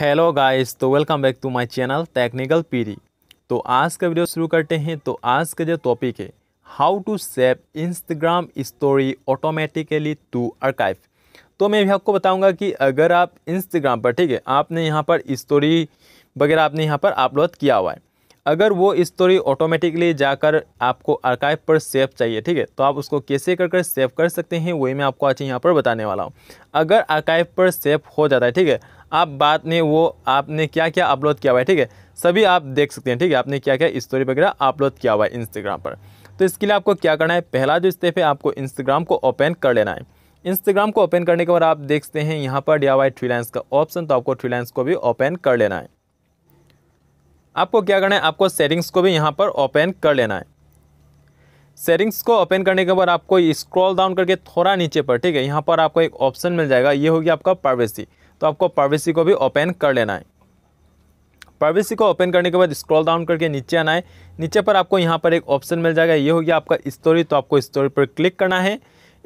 hello guys तो welcome back to my channel technical पीरी तो आज का वीडियो शुरू करते हैं तो आज का जो टॉपिक है how to save Instagram story automatically to archive तो मैं भी आपको बताऊंगा कि अगर आप इंस्टाग्राम पर ठीक है आपने यहाँ पर स्टोरी वगैरह आपने यहाँ पर अपलोड किया हुआ है अगर वो स्टोरी ऑटोमेटिकली जाकर आपको अर्काइव पर सेव चाहिए ठीक है तो आप उसको कैसे कर कर सेव कर सकते हैं वही मैं आपको आज यहाँ पर बताने वाला हूँ अगर आर्काइव पर सेव हो जाता है ठीक है आप बात में वो आपने क्या क्या अपलोड किया हुआ है ठीक है सभी आप देख सकते हैं ठीक है आपने क्या क्या स्टोरी वगैरह अपलोड किया हुआ है इंस्टाग्राम पर तो इसके लिए आपको क्या करना है पहला जो स्टेप है आपको इंस्टाग्राम को ओपन कर लेना है इंस्टाग्राम को ओपन करने के बाद आप देखते हैं यहाँ पर दिया हुआ है ट्रीलाइंस का ऑप्शन तो आपको ट्रीलाइंस को भी ओपन कर लेना है आपको क्या करना है आपको सेटिंग्स को भी यहाँ पर ओपन कर लेना है सेटिंग्स को ओपन करने के बाद आपको स्क्रॉल डाउन करके थोड़ा नीचे पर ठीक है यहाँ पर आपको एक ऑप्शन मिल जाएगा ये होगी आपका प्राइवेसी तो आपको प्राइवेसी को भी ओपन कर लेना है प्राइवेसी को ओपन करने के बाद स्क्रॉल डाउन करके नीचे आना है नीचे पर आपको यहाँ पर एक ऑप्शन मिल जाएगा ये हो गया आपका स्टोरी तो आपको स्टोरी पर क्लिक करना है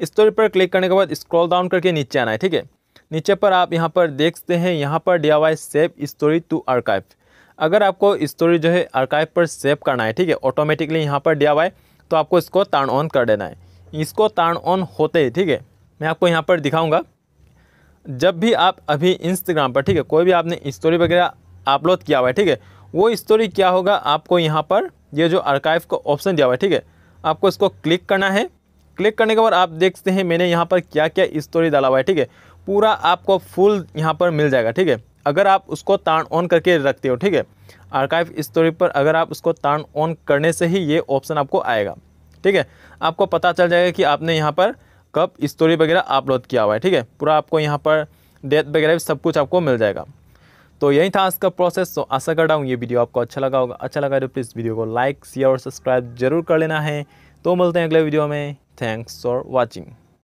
स्टोरी पर क्लिक करने के बाद स्क्रॉल डाउन करके नीचे आना है ठीक है नीचे पर आप यहाँ पर देखते हैं यहाँ पर डी वाई सेव स्टोरी टू आर्काइव अगर आपको स्टोरी जो है आर्काइव पर सेव करना है ठीक है ऑटोमेटिकली यहाँ पर डी वाई तो आपको इसको टर्न ऑन कर देना है इसको टर्न ऑन होते ही ठीक है मैं आपको यहाँ पर दिखाऊँगा जब भी आप अभी इंस्टाग्राम पर ठीक है कोई भी आपने स्टोरी वगैरह अपलोड किया हुआ है ठीक है वो स्टोरी क्या होगा आपको यहाँ पर ये जो आर्काइव का ऑप्शन दिया हुआ है ठीक है आपको इसको क्लिक करना है क्लिक करने के बाद आप देखते हैं मैंने यहाँ पर क्या क्या स्टोरी डाला हुआ है ठीक है पूरा आपको फुल यहाँ पर मिल जाएगा ठीक है अगर आप उसको तान ऑन करके रखते हो ठीक है आर्काइव स्टोरी पर अगर आप उसको तान ऑन करने से ही ये ऑप्शन आपको आएगा ठीक है आपको पता चल जाएगा कि आपने यहाँ पर कब स्टोरी वगैरह अपलोड किया हुआ है ठीक है पूरा आपको यहाँ पर डेट वगैरह भी सब कुछ आपको मिल जाएगा तो यही था आज का प्रोसेस तो आशा कर रहा हूँ ये वीडियो आपको अच्छा लगा होगा अच्छा लगा तो प्लीज़ वीडियो को लाइक शेयर और सब्सक्राइब जरूर कर लेना है तो मिलते हैं अगले वीडियो में थैंक्स फॉर वॉचिंग